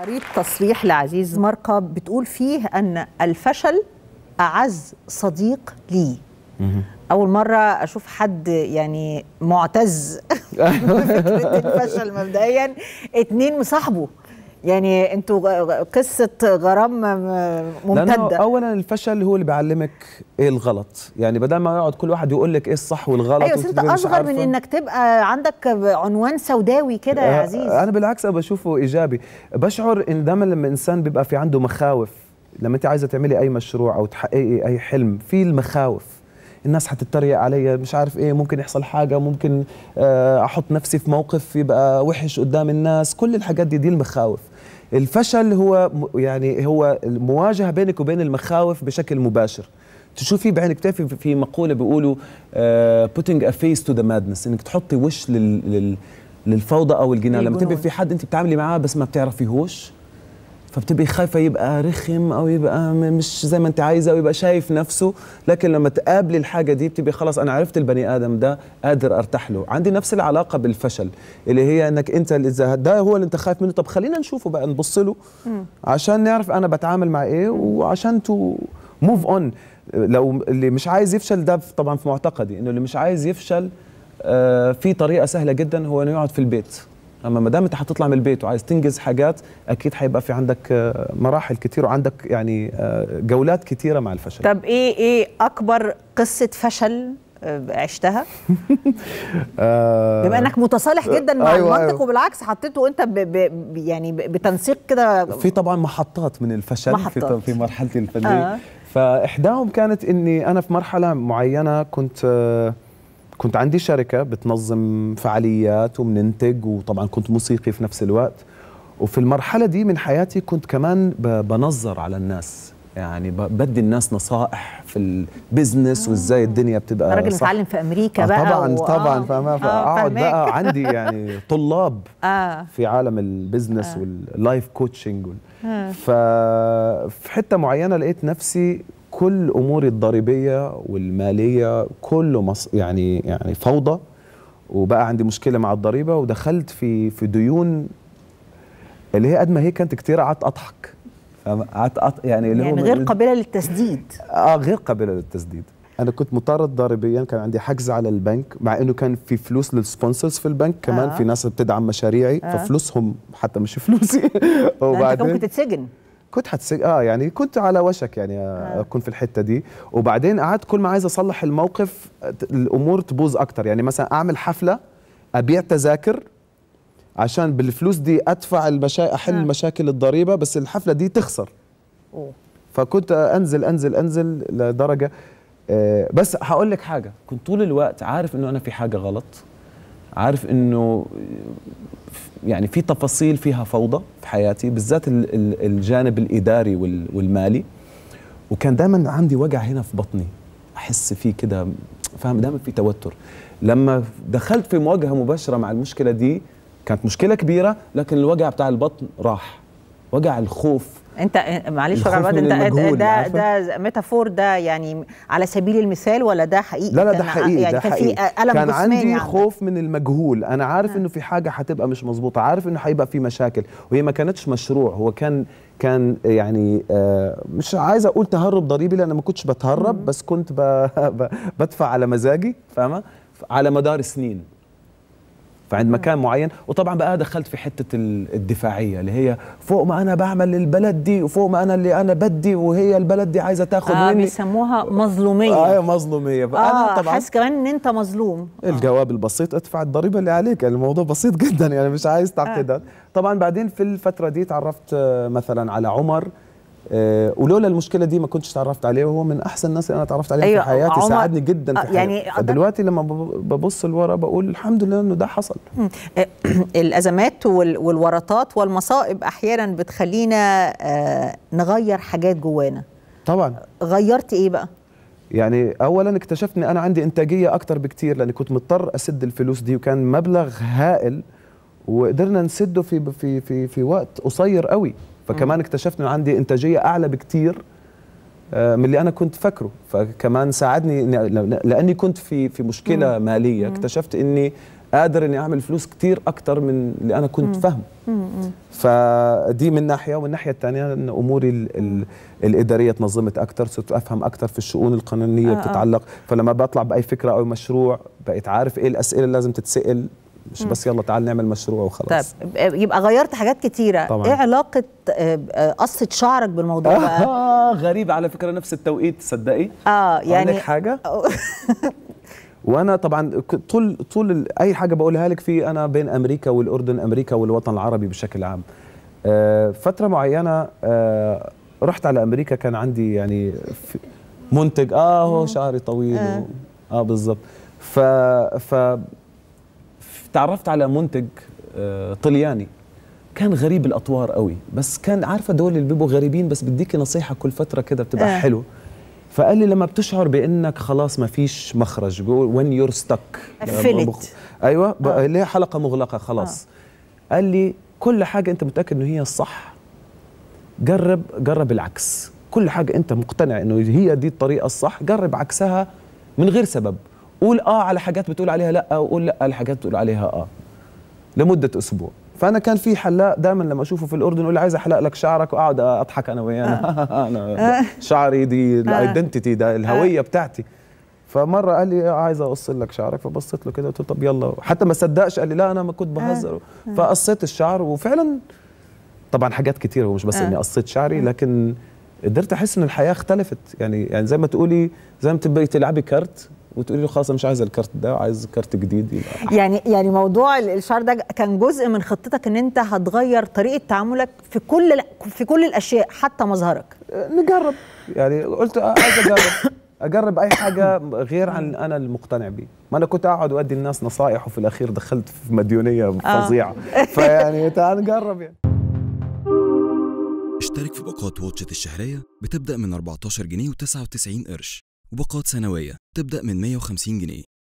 قريت تصريح لعزيز مرقة بتقول فيه أن الفشل أعز صديق لي أول مرة أشوف حد يعني معتز بفكرة الفشل مبدئيا اتنين مصاحبه يعني انتوا قصه غرام ممتده اولا الفشل هو اللي بيعلمك ايه الغلط يعني بدل ما يقعد كل واحد يقول لك ايه الصح والغلط ايوه انت اصغر من انك تبقى عندك عنوان سوداوي كده يا أه، عزيز انا بالعكس انا بشوفه ايجابي بشعر ان دايما لما الانسان بيبقى في عنده مخاوف لما انت عايزه تعملي اي مشروع او تحققي اي حلم في المخاوف الناس هتتريق عليا مش عارف ايه ممكن يحصل حاجه ممكن آه، احط نفسي في موقف يبقى وحش قدام الناس كل الحاجات دي دي المخاوف الفشل هو يعني هو المواجهه بينك وبين المخاوف بشكل مباشر تشوفي بعينك بتعرفي في مقوله بيقولوا آه، putting a face to the madness انك تحطي وش لل, لل للفوضى او الجنان لما تبقي في حد انت بتعاملي معاه بس ما بتعرفيهوش فبتبقي خايفه يبقى رخم او يبقى مش زي ما انت عايزه او يبقى شايف نفسه لكن لما تقابلي الحاجه دي بتبقي خلاص انا عرفت البني ادم ده قادر ارتاح له عندي نفس العلاقه بالفشل اللي هي انك انت اذا ده هو اللي انت خايف منه طب خلينا نشوفه بقى نبص له عشان نعرف انا بتعامل مع ايه وعشان تو موف اون لو اللي مش عايز يفشل ده طبعا في معتقدي انه اللي مش عايز يفشل آه، في طريقه سهله جدا هو انه يقعد في البيت اما ما دام انت حتطلع من البيت وعايز تنجز حاجات اكيد حيبقى في عندك آه، مراحل كتير وعندك يعني آه، جولات كتيره مع الفشل طب ايه ايه اكبر قصه فشل آه، عشتها بما انك متصالح جدا مع أيوة المنطق أيوة. وبالعكس حطيته انت ب ب يعني بتنسيق كده في طبعا محطات من الفشل محطات. في, في مرحلتي الفنيه آه. فاحداهم كانت اني انا في مرحله معينه كنت آه كنت عندي شركة بتنظم فعاليات وبننتج وطبعا كنت موسيقي في نفس الوقت وفي المرحلة دي من حياتي كنت كمان بنظر على الناس يعني بدي الناس نصائح في البزنس آه. وازاي الدنيا بتبقى راجل متعلم في امريكا آه بقى طبعا و... طبعا آه. فاهمه آه، فاقعد بقى عندي يعني طلاب آه. في عالم البزنس آه. واللايف كوتشنج وال... آه. ففي حته معينه لقيت نفسي كل اموري الضريبيه والماليه كله مص... يعني يعني فوضى وبقى عندي مشكله مع الضريبه ودخلت في في ديون اللي هي قد ما هي كانت كتير قعدت اضحك قعدت أط... يعني اللي يعني هو غير قابله للتسديد اه غير قابله للتسديد انا كنت مطارد ضريبيا كان عندي حجز على البنك مع انه كان في فلوس للسبونسرز في البنك كمان آه. في ناس بتدعم مشاريعي آه. ففلوسهم حتى مش فلوسي وبعدين ممكن كنت تتسجن كنت هتسج... اه يعني كنت على وشك يعني آه، آه. اكون في الحته دي وبعدين قعدت كل ما عايز اصلح الموقف الامور تبوظ اكتر يعني مثلا اعمل حفله ابيع تذاكر عشان بالفلوس دي ادفع المشا... احل آه. مشاكل الضريبه بس الحفله دي تخسر أوه. فكنت انزل انزل انزل لدرجه آه، بس هقول لك حاجه كنت طول الوقت عارف انه انا في حاجه غلط عارف انه يعني في تفاصيل فيها فوضى في حياتي بالذات الجانب الاداري والمالي وكان دائما عندي وجع هنا في بطني احس فيه كده فاهم دائما في توتر لما دخلت في مواجهه مباشره مع المشكله دي كانت مشكله كبيره لكن الوجع بتاع البطن راح وجع الخوف انت معلش يا انت ده ده ميتافور ده يعني على سبيل المثال ولا ده حقيقي لا لا ده حقيقي يعني ده كان حقيقي في ألم كان عندي عندك. خوف من المجهول انا عارف آه. انه في حاجه هتبقى مش مظبوطه عارف انه هيبقى في مشاكل وهي ما كانتش مشروع هو كان كان يعني آه مش عايز اقول تهرب ضريبي لان ما كنتش بتهرب بس كنت بدفع على مزاجي فاهمه على مدار سنين فعند مكان معين وطبعا بقى دخلت في حته الدفاعيه اللي هي فوق ما انا بعمل للبلد دي وفوق ما انا اللي انا بدي وهي البلد دي عايزه تاخد آه مني بيسموها مظلوميه اه أيوة، مظلوميه فانا آه طبعا حاسس كمان ان انت مظلوم آه. الجواب البسيط ادفع الضريبه اللي عليك الموضوع بسيط جدا يعني مش عايز تعقيدات آه. طبعا بعدين في الفتره دي تعرفت آه، مثلا على عمر أه ولولا المشكله دي ما كنتش تعرفت عليه وهو من احسن الناس اللي انا تعرفت عليهم أيوة في حياتي ساعدني جدا في آه، حياتي يعني دلوقتي لما ببص لورا بقول الحمد لله انه ده حصل آه، الازمات والورطات والمصائب احيانا بتخلينا آه، نغير حاجات جوانا طبعا غيرت ايه بقى يعني اولا اكتشفت ان انا عندي انتاجيه اكتر بكتير لاني كنت مضطر اسد الفلوس دي وكان مبلغ هائل وقدرنا نسده في في في في وقت قصير قوي فكمان اكتشفت انه عندي انتاجيه اعلى بكثير آه، من اللي انا كنت فاكره فكمان ساعدني لاني كنت في في مشكله ماليه اكتشفت اني قادر اني اعمل فلوس كثير اكثر من اللي انا كنت فاهمه فدي من ناحيه ومن الناحيه الثانيه ان اموري الـ الـ الاداريه تنظمت اكثر صرت افهم اكثر في الشؤون القانونيه آه،, آه بتتعلق فلما بطلع باي فكره او مشروع بقيت عارف ايه الاسئله اللي لازم تتسال مش بس يلا تعال نعمل مشروع وخلاص طب يبقى غيرت حاجات كتيره طبعا. ايه علاقه آه، آه، قصه شعرك بالموضوع آه بقى؟ غريب على فكره نفس التوقيت تصدقي اه يعني لك حاجه وانا طبعا طول طول اي حاجه بقولها لك في انا بين امريكا والاردن امريكا والوطن العربي بشكل عام آه، فتره معينه رحت على امريكا كان عندي يعني منتج اه هو شعري طويل اه, آه بالظبط ف ف تعرفت على منتج آه، طلياني كان غريب الاطوار قوي بس كان عارفه دول اللي بيبقوا غريبين بس بديك نصيحه كل فتره كده بتبقى آه. حلو فقال لي لما بتشعر بانك خلاص ما فيش مخرج وين يور ستك قفلت ايوه آه. ليه حلقه مغلقه خلاص آه. قال لي كل حاجه انت متاكد انه هي الصح جرب جرب العكس كل حاجه انت مقتنع انه هي دي الطريقه الصح جرب عكسها من غير سبب قول اه على حاجات بتقول عليها لا وقول لا على حاجات بتقول عليها اه لمده اسبوع فانا كان في حلاق دائما لما اشوفه في الاردن يقول عايز احلق لك شعرك واقعد اضحك انا وياه آه. انا آه. شعري دي آه. الايدنتيتي ده الهويه بتاعتي فمره قال لي عايز اقص لك شعرك فبصيت له كده قلت له طب يلا حتى ما صدقش قال لي لا انا ما كنت بهزر فقصيت الشعر وفعلا طبعا حاجات كتير ومش بس اني قصيت شعري لكن قدرت احس ان الحياه اختلفت يعني يعني زي ما تقولي زي ما تبقي تلعبي كارت وتقولي له خلاص انا مش عايز الكارت ده عايز كارت جديد يبقى يعني يعني موضوع الشعر ده كان جزء من خطتك ان انت هتغير طريقه تعاملك في كل في كل الاشياء حتى مظهرك أه، نجرب يعني قلت آه، عايز اجرب اجرب اي حاجه غير عن انا المقتنع بيه ما انا كنت اقعد وادي الناس نصائح وفي الاخير دخلت في مديونيه آه. فظيعه فيعني تعال نجرب يعني اشترك في باقات واتشت الشهريه بتبدا من 14 جنيه و99 قرش وباقات سنوية تبدأ من 150 جنيه